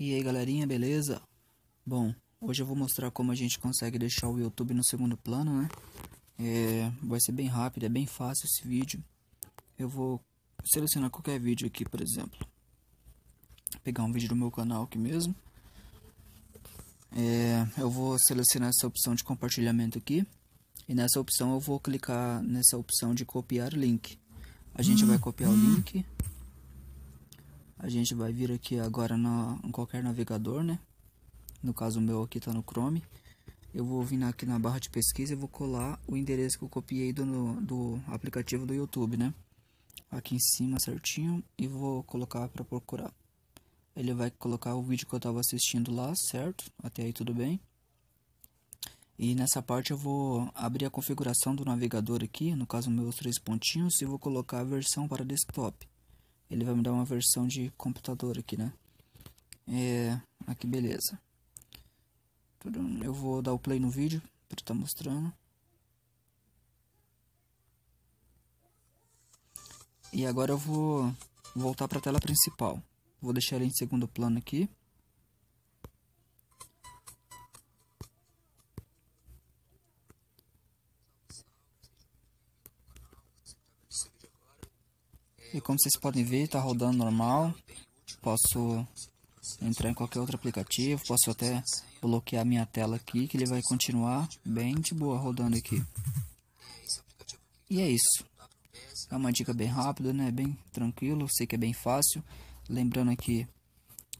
E aí galerinha, beleza? Bom, hoje eu vou mostrar como a gente consegue deixar o YouTube no segundo plano, né? É, vai ser bem rápido, é bem fácil esse vídeo. Eu vou selecionar qualquer vídeo aqui, por exemplo. pegar um vídeo do meu canal aqui mesmo. É, eu vou selecionar essa opção de compartilhamento aqui. E nessa opção eu vou clicar nessa opção de copiar link. A gente vai copiar o hum. link. A gente vai vir aqui agora na, em qualquer navegador, né? No caso o meu aqui está no Chrome. Eu vou vir aqui na barra de pesquisa e vou colar o endereço que eu copiei do, do aplicativo do YouTube, né? Aqui em cima certinho e vou colocar para procurar. Ele vai colocar o vídeo que eu estava assistindo lá, certo? Até aí tudo bem. E nessa parte eu vou abrir a configuração do navegador aqui, no caso meus três pontinhos, e vou colocar a versão para desktop. Ele vai me dar uma versão de computador aqui, né? É, aqui ah, beleza. Eu vou dar o play no vídeo para estar tá mostrando. E agora eu vou voltar para a tela principal. Vou deixar ele em segundo plano aqui. E como vocês podem ver, está rodando normal. Posso entrar em qualquer outro aplicativo, posso até bloquear minha tela aqui, que ele vai continuar bem de boa rodando aqui. E é isso. É uma dica bem rápida, né? Bem tranquilo, sei que é bem fácil. Lembrando aqui,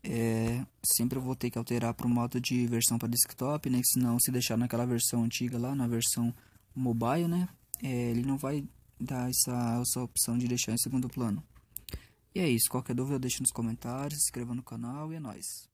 é, sempre eu vou ter que alterar para o modo de versão para desktop, né? Senão, se deixar naquela versão antiga lá, na versão mobile, né? É, ele não vai dar essa, essa opção de deixar em segundo plano. E é isso. Qualquer dúvida, deixe nos comentários, se inscreva no canal e é nóis.